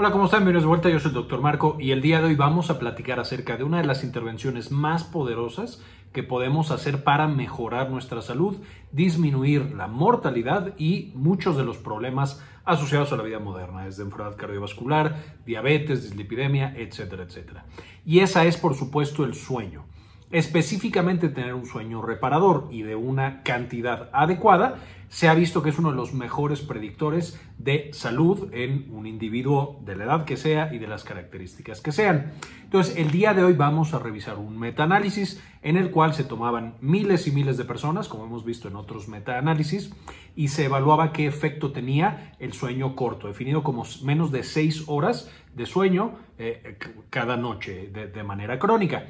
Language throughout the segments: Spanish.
Hola, ¿cómo están? Bienvenidos de vuelta, yo soy el Dr. Marco y el día de hoy vamos a platicar acerca de una de las intervenciones más poderosas que podemos hacer para mejorar nuestra salud, disminuir la mortalidad y muchos de los problemas asociados a la vida moderna, desde enfermedad cardiovascular, diabetes, dislipidemia, etcétera, etcétera. Y esa es, por supuesto, el sueño. Específicamente tener un sueño reparador y de una cantidad adecuada se ha visto que es uno de los mejores predictores de salud en un individuo de la edad que sea y de las características que sean. Entonces, el día de hoy vamos a revisar un metaanálisis en el cual se tomaban miles y miles de personas, como hemos visto en otros metaanálisis, y se evaluaba qué efecto tenía el sueño corto, definido como menos de seis horas de sueño eh, cada noche de manera crónica.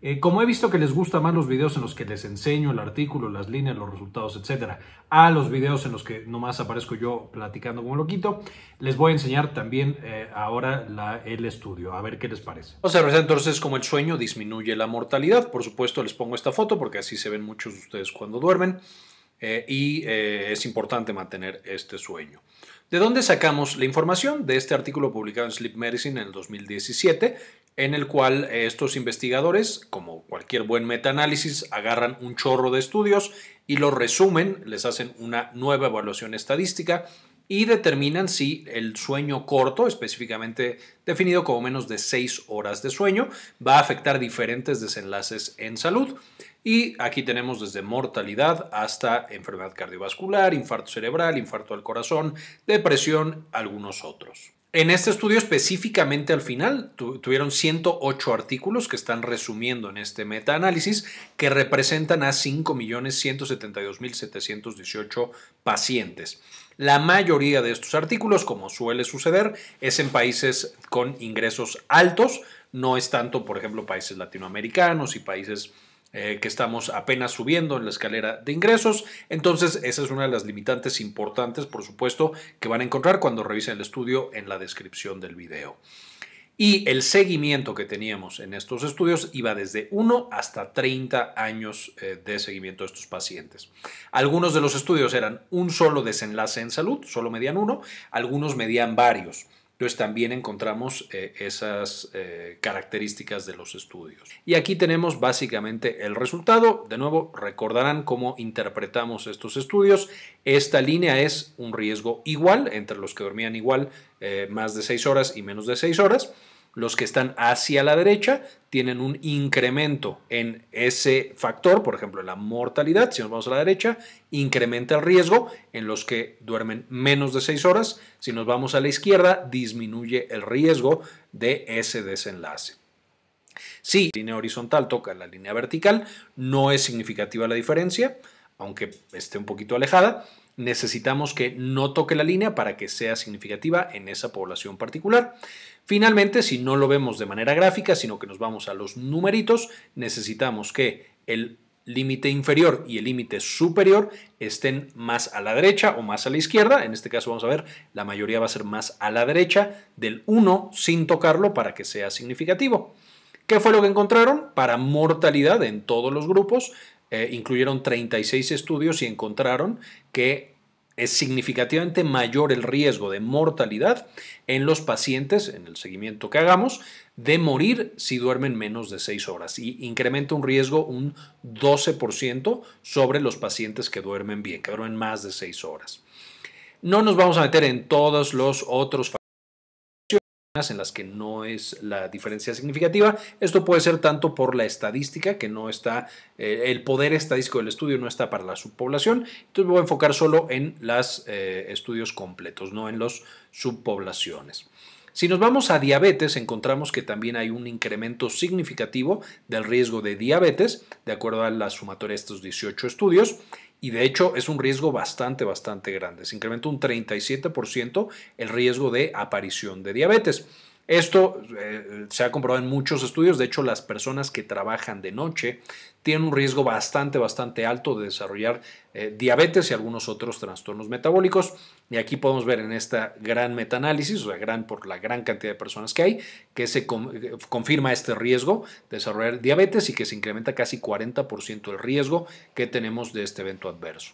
Eh, como he visto que les gusta más los videos en los que les enseño el artículo, las líneas, los resultados, etcétera, a los videos en los que nomás aparezco yo platicando como loquito, les voy a enseñar también eh, ahora el estudio. A ver qué les parece. O sea, entonces como el sueño disminuye la mortalidad. Por supuesto, les pongo esta foto porque así se ven muchos de ustedes cuando duermen. Eh, y es importante mantener este sueño. ¿De dónde sacamos la información? De este artículo publicado en Sleep Medicine en el 2017, en el cual eh, estos investigadores, como cualquier buen metaanálisis, agarran un chorro de estudios y los resumen, les hacen una nueva evaluación estadística y determinan si el sueño corto, específicamente definido como menos de 6 horas de sueño, va a afectar diferentes desenlaces en salud. Y aquí tenemos desde mortalidad hasta enfermedad cardiovascular, infarto cerebral, infarto al corazón, depresión, algunos otros. En este estudio específicamente al final tuvieron 108 artículos que están resumiendo en este metaanálisis que representan a 5.172.718 pacientes. La mayoría de estos artículos, como suele suceder, es en países con ingresos altos, no es tanto, por ejemplo, países latinoamericanos y países eh, que estamos apenas subiendo en la escalera de ingresos. Entonces, esa es una de las limitantes importantes, por supuesto, que van a encontrar cuando revisen el estudio en la descripción del video. Y el seguimiento que teníamos en estos estudios iba desde 1 hasta 30 años eh, de seguimiento de estos pacientes. Algunos de los estudios eran un solo desenlace en salud, solo medían uno, algunos medían varios también encontramos eh, esas eh, características de los estudios. Y aquí tenemos básicamente el resultado. De nuevo, recordarán cómo interpretamos estos estudios. Esta línea es un riesgo igual entre los que dormían igual eh, más de 6 horas y menos de 6 horas. Los que están hacia la derecha tienen un incremento en ese factor, por ejemplo, la mortalidad, si nos vamos a la derecha, incrementa el riesgo en los que duermen menos de 6 horas, si nos vamos a la izquierda, disminuye el riesgo de ese desenlace. Si la línea horizontal toca la línea vertical, no es significativa la diferencia, aunque esté un poquito alejada, necesitamos que no toque la línea para que sea significativa en esa población particular. Finalmente, si no lo vemos de manera gráfica, sino que nos vamos a los numeritos, necesitamos que el límite inferior y el límite superior estén más a la derecha o más a la izquierda. En este caso vamos a ver, la mayoría va a ser más a la derecha del 1 sin tocarlo para que sea significativo. ¿Qué fue lo que encontraron? Para mortalidad en todos los grupos eh, incluyeron 36 estudios y encontraron que es significativamente mayor el riesgo de mortalidad en los pacientes, en el seguimiento que hagamos, de morir si duermen menos de 6 horas y incrementa un riesgo un 12% sobre los pacientes que duermen bien, que duermen más de 6 horas. No nos vamos a meter en todos los otros en las que no es la diferencia significativa. Esto puede ser tanto por la estadística, que no está, eh, el poder estadístico del estudio no está para la subpoblación. Entonces me voy a enfocar solo en los eh, estudios completos, no en las subpoblaciones. Si nos vamos a diabetes, encontramos que también hay un incremento significativo del riesgo de diabetes, de acuerdo a la sumatoria de estos 18 estudios y de hecho es un riesgo bastante, bastante grande. Se incrementa un 37% el riesgo de aparición de diabetes. Esto eh, se ha comprobado en muchos estudios, de hecho las personas que trabajan de noche tienen un riesgo bastante, bastante alto de desarrollar eh, diabetes y algunos otros trastornos metabólicos. Y aquí podemos ver en esta gran metaanálisis, o sea, gran por la gran cantidad de personas que hay, que se eh, confirma este riesgo de desarrollar diabetes y que se incrementa casi 40% el riesgo que tenemos de este evento adverso.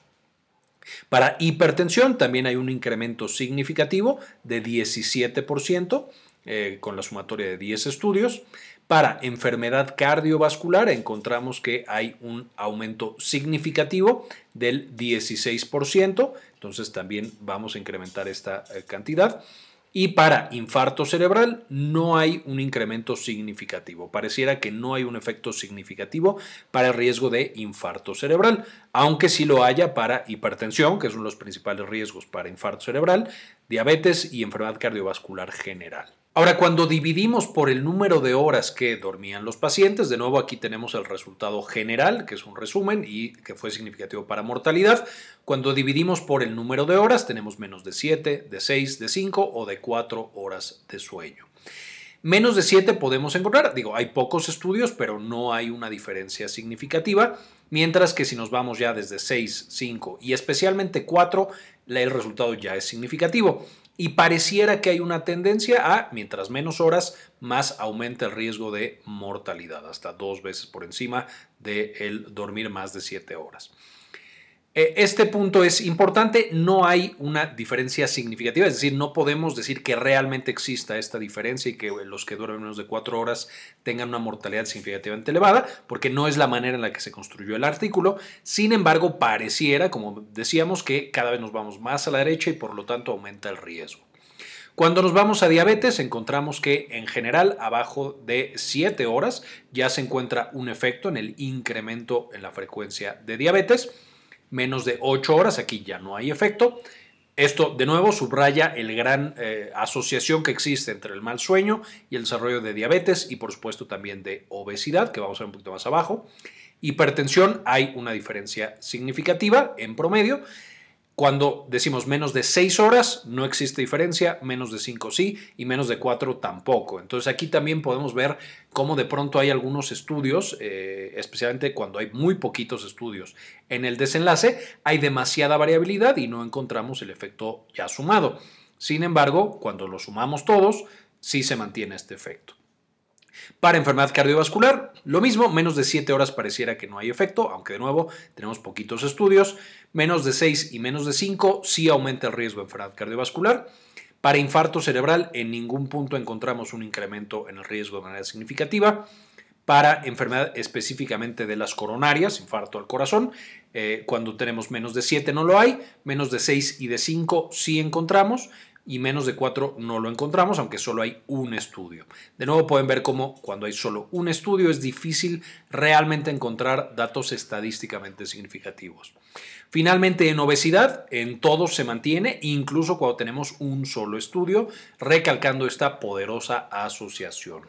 Para hipertensión también hay un incremento significativo de 17%. Eh, con la sumatoria de 10 estudios. Para enfermedad cardiovascular encontramos que hay un aumento significativo del 16%, entonces también vamos a incrementar esta eh, cantidad. Y para infarto cerebral no hay un incremento significativo. Pareciera que no hay un efecto significativo para el riesgo de infarto cerebral, aunque sí lo haya para hipertensión, que son los principales riesgos para infarto cerebral, diabetes y enfermedad cardiovascular general. Ahora, cuando dividimos por el número de horas que dormían los pacientes, de nuevo aquí tenemos el resultado general, que es un resumen y que fue significativo para mortalidad. Cuando dividimos por el número de horas, tenemos menos de 7, de 6, de 5 o de 4 horas de sueño. Menos de 7 podemos encontrar, digo, hay pocos estudios, pero no hay una diferencia significativa, mientras que si nos vamos ya desde 6, 5 y especialmente 4, el resultado ya es significativo. Y pareciera que hay una tendencia a, mientras menos horas, más aumenta el riesgo de mortalidad, hasta dos veces por encima de el dormir más de siete horas. Eh, este punto es importante, no hay una diferencia significativa, es decir, no podemos decir que realmente exista esta diferencia y que los que duermen menos de cuatro horas tengan una mortalidad significativamente elevada, porque no es la manera en la que se construyó el artículo. Sin embargo, pareciera, como decíamos, que cada vez nos vamos más a la derecha y por lo tanto aumenta el riesgo. Cuando nos vamos a diabetes, encontramos que en general abajo de 7 horas ya se encuentra un efecto en el incremento en la frecuencia de diabetes menos de 8 horas. Aquí ya no hay efecto. Esto, de nuevo, subraya el gran eh, asociación que existe entre el mal sueño y el desarrollo de diabetes y, por supuesto, también de obesidad, que vamos a ver un poquito más abajo. Hipertensión, hay una diferencia significativa en promedio. Cuando decimos menos de 6 horas, no existe diferencia, menos de 5 sí y menos de cuatro tampoco. Entonces aquí también podemos ver cómo de pronto hay algunos estudios, eh, especialmente cuando hay muy poquitos estudios. En el desenlace hay demasiada variabilidad y no encontramos el efecto ya sumado. Sin embargo, cuando lo sumamos todos, sí se mantiene este efecto. Para enfermedad cardiovascular, lo mismo, menos de 7 horas pareciera que no hay efecto, aunque de nuevo tenemos poquitos estudios, menos de 6 y menos de 5 sí aumenta el riesgo de enfermedad cardiovascular. Para infarto cerebral, en ningún punto encontramos un incremento en el riesgo de manera significativa. Para enfermedad específicamente de las coronarias, infarto al corazón, eh, cuando tenemos menos de 7 no lo hay, menos de 6 y de 5 sí encontramos, y menos de cuatro no lo encontramos, aunque solo hay un estudio. De nuevo pueden ver cómo cuando hay solo un estudio es difícil realmente encontrar datos estadísticamente significativos. Finalmente, en obesidad, en todos se mantiene, incluso cuando tenemos un solo estudio, recalcando esta poderosa asociación.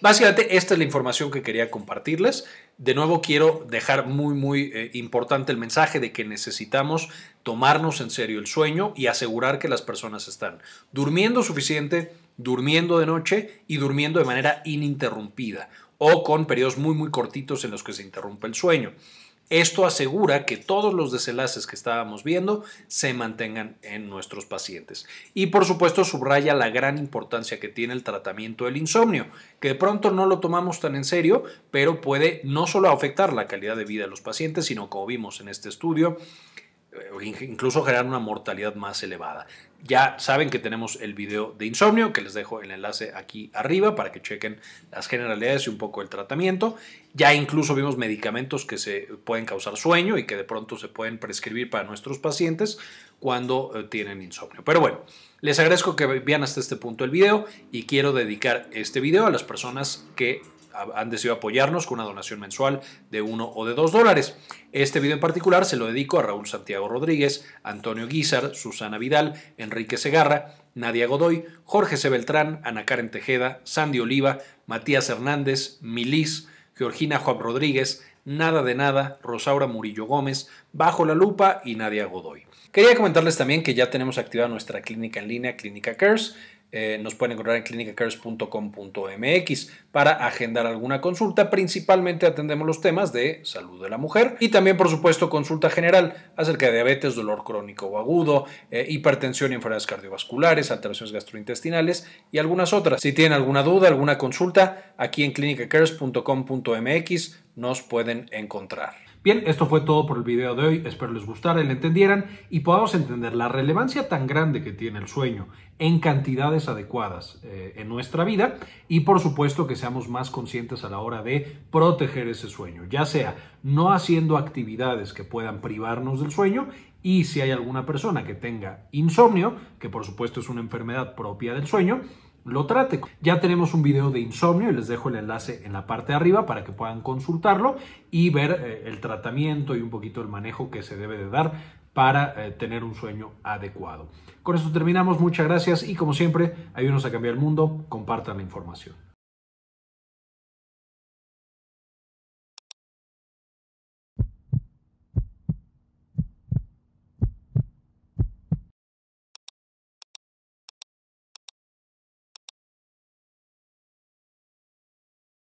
Básicamente esta es la información que quería compartirles. De nuevo quiero dejar muy muy eh, importante el mensaje de que necesitamos tomarnos en serio el sueño y asegurar que las personas están durmiendo suficiente, durmiendo de noche y durmiendo de manera ininterrumpida o con periodos muy muy cortitos en los que se interrumpe el sueño. Esto asegura que todos los desenlaces que estábamos viendo se mantengan en nuestros pacientes. Y por supuesto subraya la gran importancia que tiene el tratamiento del insomnio, que de pronto no lo tomamos tan en serio, pero puede no solo afectar la calidad de vida de los pacientes, sino como vimos en este estudio, eh, incluso generar una mortalidad más elevada ya saben que tenemos el video de insomnio, que les dejo el enlace aquí arriba para que chequen las generalidades y un poco el tratamiento. Ya incluso vimos medicamentos que se pueden causar sueño y que de pronto se pueden prescribir para nuestros pacientes cuando eh, tienen insomnio. Pero bueno, les agradezco que vean hasta este punto el video y quiero dedicar este video a las personas que han decidido apoyarnos con una donación mensual de 1 o de 2 dólares. Este video en particular se lo dedico a Raúl Santiago Rodríguez, Antonio Guizar, Susana Vidal, Enrique Segarra, Nadia Godoy, Jorge C. Beltrán, Ana Karen Tejeda, Sandy Oliva, Matías Hernández, Milis, Georgina Juan Rodríguez, Nada de Nada, Rosaura Murillo Gómez, Bajo la Lupa y Nadia Godoy. Quería comentarles también que ya tenemos activada nuestra clínica en línea, Clínica Cares eh, nos pueden encontrar en clinicacares.com.mx para agendar alguna consulta. Principalmente atendemos los temas de salud de la mujer y también, por supuesto, consulta general acerca de diabetes, dolor crónico o agudo, eh, hipertensión y enfermedades cardiovasculares, alteraciones gastrointestinales y algunas otras. Si tienen alguna duda, alguna consulta, aquí en clinicacares.com.mx nos pueden encontrar. Bien, esto fue todo por el video de hoy. Espero les gustara y le entendieran y podamos entender la relevancia tan grande que tiene el sueño en cantidades adecuadas eh, en nuestra vida y por supuesto que seamos más conscientes a la hora de proteger ese sueño, ya sea no haciendo actividades que puedan privarnos del sueño y si hay alguna persona que tenga insomnio, que por supuesto es una enfermedad propia del sueño, lo trate. Ya tenemos un video de insomnio y les dejo el enlace en la parte de arriba para que puedan consultarlo y ver eh, el tratamiento y un poquito el manejo que se debe de dar para eh, tener un sueño adecuado. Con esto terminamos, muchas gracias y como siempre, ayúdenos a cambiar el mundo, compartan la información.